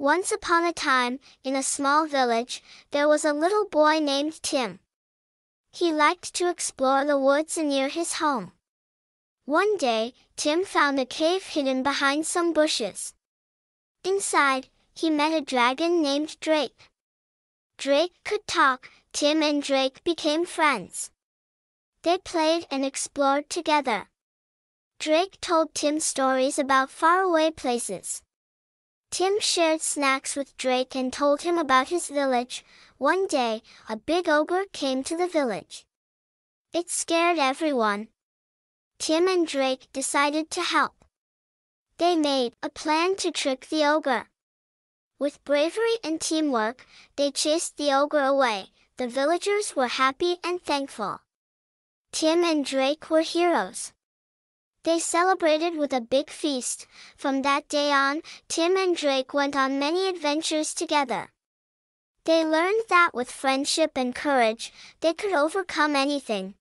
Once upon a time, in a small village, there was a little boy named Tim. He liked to explore the woods near his home. One day, Tim found a cave hidden behind some bushes. Inside, he met a dragon named Drake. Drake could talk, Tim and Drake became friends. They played and explored together. Drake told Tim stories about faraway places. Tim shared snacks with Drake and told him about his village. One day, a big ogre came to the village. It scared everyone. Tim and Drake decided to help. They made a plan to trick the ogre. With bravery and teamwork, they chased the ogre away. The villagers were happy and thankful. Tim and Drake were heroes. They celebrated with a big feast. From that day on, Tim and Drake went on many adventures together. They learned that with friendship and courage, they could overcome anything,